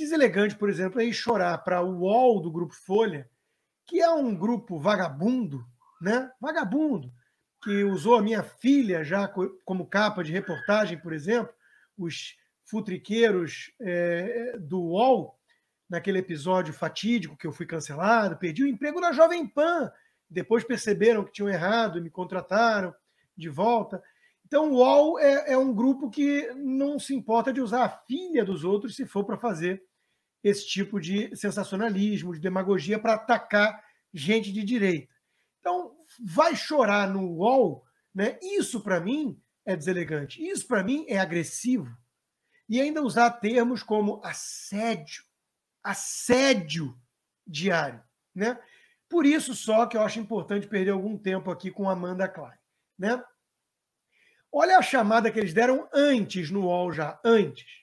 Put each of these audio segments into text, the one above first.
Deselegante, por exemplo, é ir chorar para o UOL do Grupo Folha, que é um grupo vagabundo, né? Vagabundo, que usou a minha filha já como capa de reportagem, por exemplo, os futriqueiros é, do UOL, naquele episódio fatídico que eu fui cancelado, perdi o emprego na Jovem Pan. Depois perceberam que tinham errado e me contrataram de volta. Então, o UOL é, é um grupo que não se importa de usar a filha dos outros se for para fazer esse tipo de sensacionalismo, de demagogia para atacar gente de direita. Então, vai chorar no UOL, né? Isso para mim é deselegante. Isso para mim é agressivo. E ainda usar termos como assédio, assédio diário, né? Por isso só que eu acho importante perder algum tempo aqui com Amanda Klein, né? Olha a chamada que eles deram antes no UOL já, antes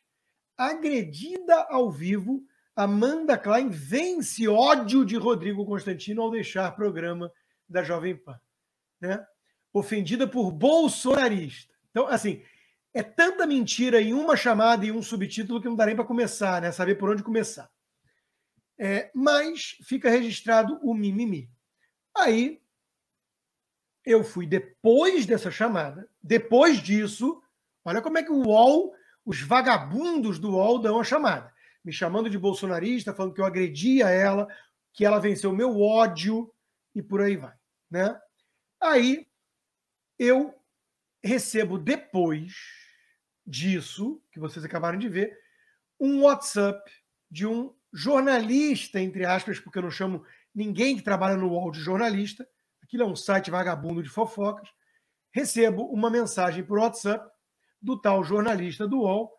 agredida ao vivo, Amanda Klein vence ódio de Rodrigo Constantino ao deixar programa da Jovem Pan. Né? Ofendida por bolsonarista. Então, assim, é tanta mentira em uma chamada e um subtítulo que não dá nem para começar, né? Saber por onde começar. É, mas fica registrado o mimimi. Aí eu fui depois dessa chamada, depois disso, olha como é que o UOL os vagabundos do UOL dão a chamada, me chamando de bolsonarista, falando que eu agredia ela, que ela venceu meu ódio e por aí vai, né? Aí eu recebo depois disso, que vocês acabaram de ver, um WhatsApp de um jornalista, entre aspas, porque eu não chamo ninguém que trabalha no UOL de jornalista, aquilo é um site vagabundo de fofocas, recebo uma mensagem por WhatsApp do tal jornalista do UOL,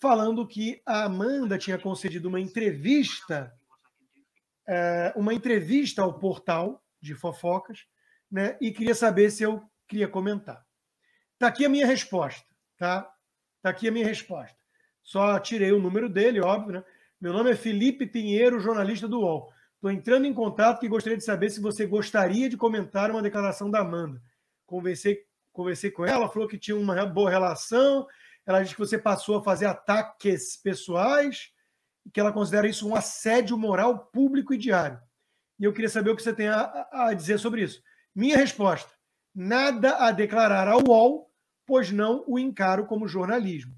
falando que a Amanda tinha concedido uma entrevista, eh, uma entrevista ao portal de fofocas, né? E queria saber se eu queria comentar. Tá aqui a minha resposta, tá? Tá aqui a minha resposta. Só tirei o número dele, óbvio, né? Meu nome é Felipe Pinheiro, jornalista do UOL. Estou entrando em contato e gostaria de saber se você gostaria de comentar uma declaração da Amanda. Conversei conversei com ela, falou que tinha uma boa relação. Ela disse que você passou a fazer ataques pessoais, e que ela considera isso um assédio moral público e diário. E eu queria saber o que você tem a, a dizer sobre isso. Minha resposta: nada a declarar ao UOL, pois não o encaro como jornalismo.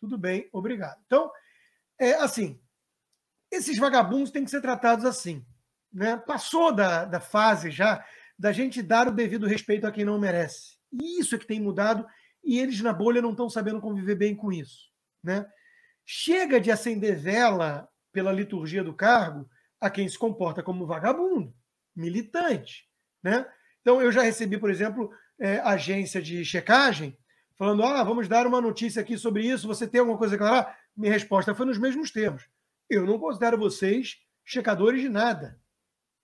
Tudo bem, obrigado. Então, é assim, esses vagabundos têm que ser tratados assim. Né? Passou da, da fase já da gente dar o devido respeito a quem não merece. Isso é que tem mudado e eles na bolha não estão sabendo conviver bem com isso. Né? Chega de acender vela pela liturgia do cargo a quem se comporta como vagabundo, militante. Né? Então, eu já recebi, por exemplo, é, agência de checagem falando: ah, vamos dar uma notícia aqui sobre isso, você tem alguma coisa a declarar? Minha resposta foi nos mesmos termos. Eu não considero vocês checadores de nada.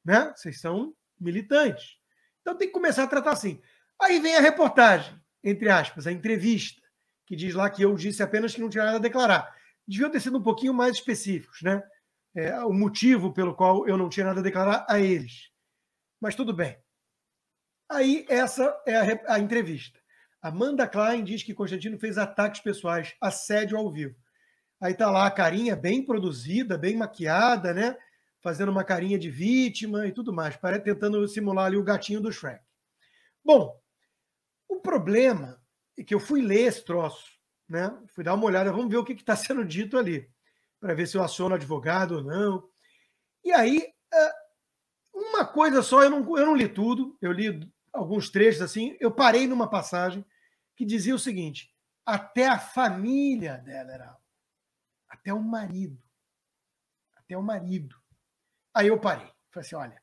Né? Vocês são militantes. Então, tem que começar a tratar assim. Aí vem a reportagem, entre aspas, a entrevista, que diz lá que eu disse apenas que não tinha nada a declarar. Deviam ter sido um pouquinho mais específicos, né? É, o motivo pelo qual eu não tinha nada a declarar a eles. Mas tudo bem. Aí essa é a, a entrevista. Amanda Klein diz que Constantino fez ataques pessoais, assédio ao vivo. Aí tá lá a carinha bem produzida, bem maquiada, né? Fazendo uma carinha de vítima e tudo mais, parece tentando simular ali o gatinho do Shrek. Bom, o problema é que eu fui ler esse troço, né? Fui dar uma olhada, vamos ver o que está sendo dito ali, para ver se eu aciono advogado ou não. E aí, eh, uma coisa só, eu não, eu não li tudo, eu li alguns trechos assim, eu parei numa passagem que dizia o seguinte: até a família dela era até o marido, até o marido. Aí eu parei, falei assim: olha,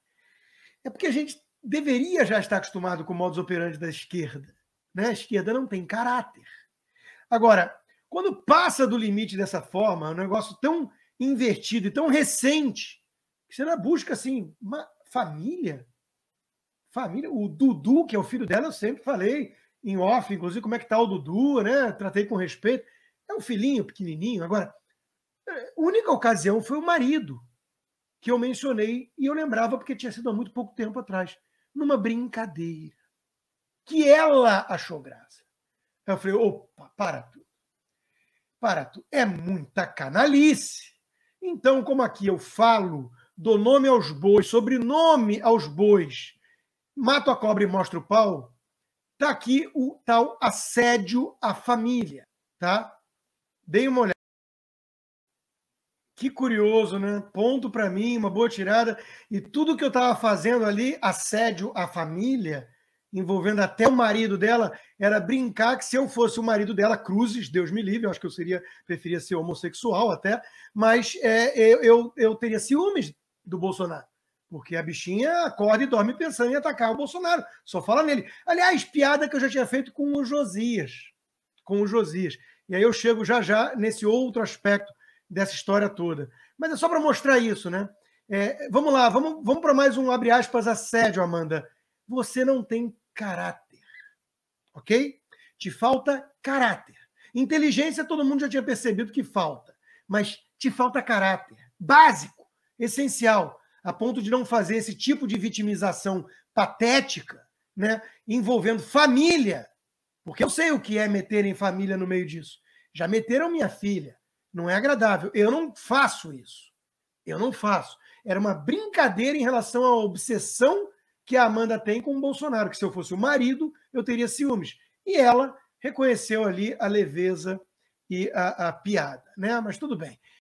é porque a gente deveria já estar acostumado com o modus operandi da esquerda, né? A esquerda não tem caráter. Agora, quando passa do limite dessa forma, é um negócio tão invertido e tão recente, que você não busca assim, uma família. Família, o Dudu, que é o filho dela, eu sempre falei em off, inclusive, como é que tá o Dudu, né? Tratei com respeito. É um filhinho pequenininho. Agora, é, a única ocasião foi o marido, que eu mencionei e eu lembrava porque tinha sido há muito pouco tempo atrás, numa brincadeira que ela achou graça. Eu falei, opa, para tudo. Para tudo. É muita canalice. Então, como aqui eu falo, dou nome aos bois, sobrenome aos bois, mato a cobra e mostro o pau, tá aqui o tal assédio à família, tá? Dei uma olhada. Que curioso, né? Ponto para mim, uma boa tirada. E tudo que eu estava fazendo ali, assédio à família, envolvendo até o marido dela, era brincar que se eu fosse o marido dela, Cruzes, Deus me livre, eu acho que eu seria, preferia ser homossexual até, mas é, eu, eu, eu teria ciúmes do Bolsonaro. Porque a bichinha acorda e dorme pensando em atacar o Bolsonaro. Só fala nele. Aliás, piada que eu já tinha feito com o Josias. Com o Josias. E aí eu chego já já nesse outro aspecto dessa história toda. Mas é só para mostrar isso, né? É, vamos lá, vamos, vamos para mais um abre aspas assédio, Amanda você não tem caráter. Ok? Te falta caráter. Inteligência, todo mundo já tinha percebido que falta, mas te falta caráter. Básico, essencial, a ponto de não fazer esse tipo de vitimização patética, né? Envolvendo família, porque eu sei o que é meterem família no meio disso. Já meteram minha filha. Não é agradável. Eu não faço isso. Eu não faço. Era uma brincadeira em relação à obsessão que a Amanda tem com o Bolsonaro, que se eu fosse o marido, eu teria ciúmes. E ela reconheceu ali a leveza e a, a piada, né? Mas tudo bem.